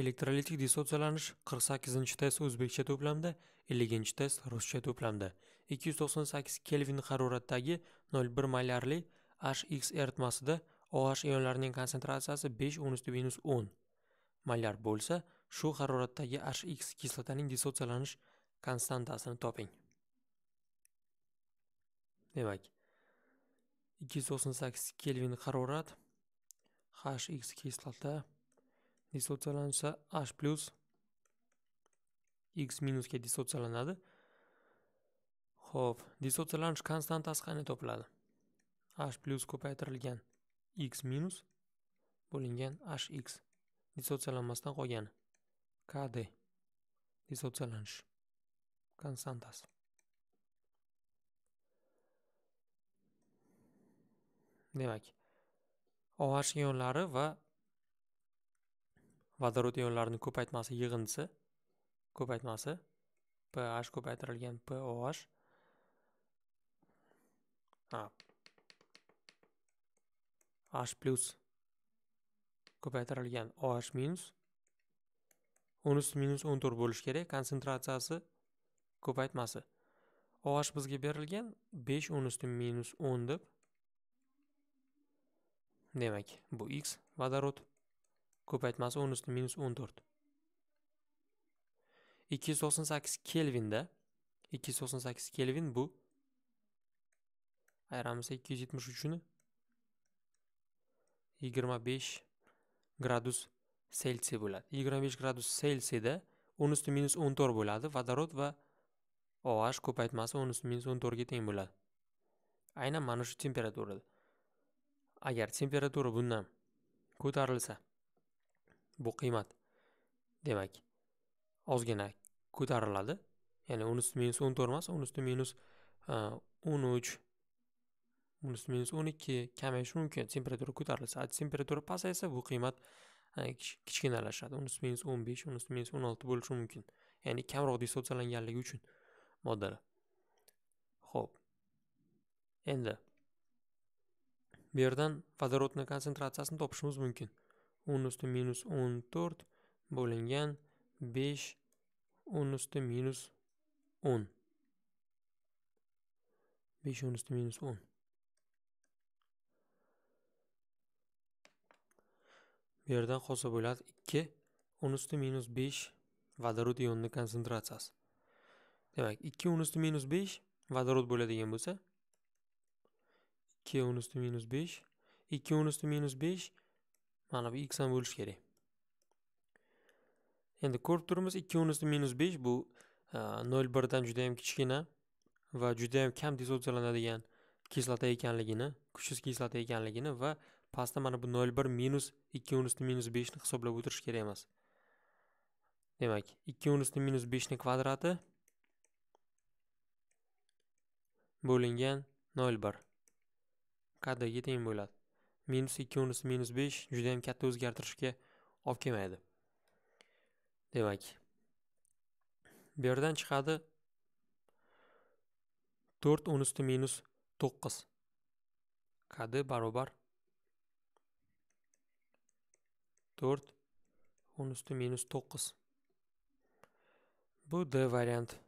elektrolitik dissotsialanish 48 test o'zbekcha to'plamda 50 test ruscha to'plamda 298 kelvin haroratdagi 0,1 molyarli hx eritmasida oh ionlarining konsentratsiyasi 5 10 molyar bo'lsa shu haroratdagi hx kislotaning dissotsialanish konstantasini toping demak 298 kelvin harorat hx kislota dissotsiyalansa h plus x minusga dissotsiyalanadi ho'p dissotsialanish konstantasi qanday topiladi h plus ko'paytirilgan x minus bo'lingan h x dissotsiyalanmasdan qolgani kd dissotsialanish konstantasi demak oh ionlari va vodorod ionlarini ko'paytmasi yig'indisi ko'paytmasi ph ko'paytirilgan poh h plus ko'paytirilgan oh minus o'n usti minus o'n to'rt bo'lishi kerak konsentratsiyasi ko'paytmasi oh bizga berilgan besh o'n usti minus o'n deb demak bu x vodorod ko'paytmasi 10 usti minus 14 298 kelvinda 298 kelvin bu ayiramiz 273 ni 25 gradus selsiy bo'ladi 25 gradus selsiyda 10 usti minus 14 bo'ladi vodorod va OH ko'paytmasi 10 usti minus 14 ga teng bo'ladi aynan mana shu temperaturada agar temperatura bundan ko'tarilsa bu qiymat demak ozgina ko'tariladi ya'ni o'n usti minus o'n to'rt emas o'n usti minus e, o'n uch o'n usti minus o'n ikki kamayishi mumkin temperatura ko'tarilsa temperatura pasaysa bu qiymat e, kichkinalashadi o'n usti minus o'n besh o'n usti minus o'n olti bo'lishi mumkin ya'ni kamroq dissotsiyalanganligi uchun moddalar ho'p endi bu yerdan vodorodni konsentratsiyasini topishimiz mumkin 10 üstü minus 14 bölüngen 5 10 üstü minus 10. 5 10 üstü minus 10. Bir yerden kosa bölüngen 2 10 üstü minus 5 vadarut iyonunu koncentrasyaz. Demek 2 10 üstü minus 5 vadarut bölüngen bu ise 2 10 üstü minus 5 2 10 üstü minus 5 2 5 mana bu x ham bo'lishi kerak endi ko'rib turibmiz ikki unisi minus besh bu e, nol birdan judayam kichkina va judayam kam dissotsiyalanadigan kislota ekanligini kuchsiz kislota ekanligini va pastda mana bu nol bir minus ikki unisi minus beshni hisoblab o'tirish kerak emas demak ikki unisi minus beshni kvadrati bo'lingan nol bir teng bo'ladi minus ikki unisi minus besh judayam katta o'zgartirishga olib kelmaydi demak bu yerdan chiqadi to'rt o'n usti minus to'qqiz qadi barobar to'rt o'n usti minus to'qqiz bu d varianti